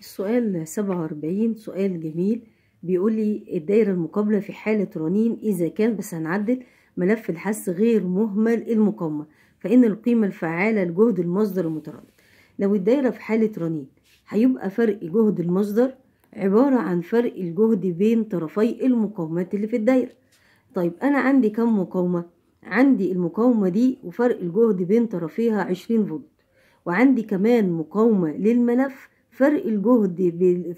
السؤال 47 سؤال جميل بيقول لي الدائرة المقابلة في حالة رنين إذا كان بس هنعدل ملف الحس غير مهمل المقامة فإن القيمة الفعالة لجهد المصدر المتردد لو الدائرة في حالة رنين هيبقى فرق جهد المصدر عبارة عن فرق الجهد بين طرفي المقاومات اللي في الدايرة طيب أنا عندي كم مقاومة؟ عندي المقاومة دي وفرق الجهد بين طرفيها 20 فولت وعندي كمان مقاومة للملف فرق الجهد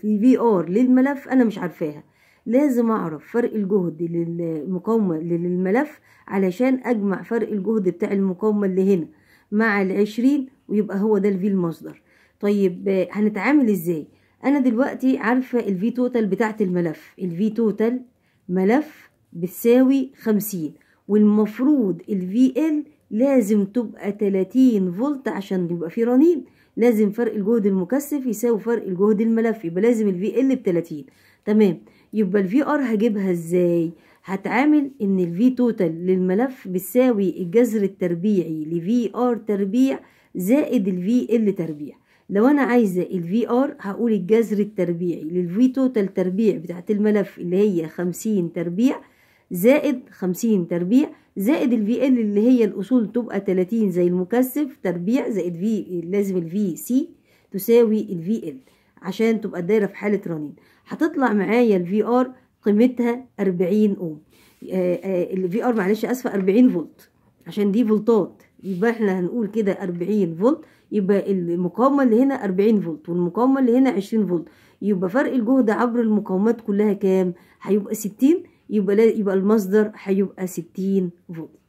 في في ار للملف انا مش عارفاها لازم اعرف فرق الجهد للمقاومه للملف علشان اجمع فرق الجهد بتاع المقاومه اللي هنا مع ال20 ويبقى هو ده الفي المصدر طيب هنتعامل ازاي انا دلوقتي عارفه الفي توتال بتاعت الملف الفي توتال ملف بتساوي 50 والمفروض الفي ال لازم تبقى 30 فولت عشان يبقى في رنين لازم فرق الجهد المكثف يساوي فرق الجهد الملف يبقى لازم الفي ال ب 30 تمام يبقى الفي ار هجيبها ازاي هتعامل ان الفي توتال للملف بتساوي الجذر التربيعي لفي ار تربيع زائد الفي ال تربيع لو انا عايزه الفي ار هقول الجذر التربيعي للفي توتال تربيع بتاعت الملف اللي هي 50 تربيع زائد 50 تربيع زائد الفي ال اللي هي الأصول تبقى 30 زي المكثف تربيع زائد في لازم الفي سي تساوي الفي ال عشان تبقى الدايرة في حالة رنين هتطلع معايا الفي ار قيمتها 40 اوم الفي ار معلش اسفه 40 فولت عشان دي فولتات يبقى احنا هنقول كده 40 فولت يبقى المقاومه اللي هنا 40 فولت والمقاومه اللي هنا 20 فولت يبقى فرق الجهد عبر المقاومات كلها كام هيبقى 60 يبقى يبقى المصدر هيبقى 60 فولت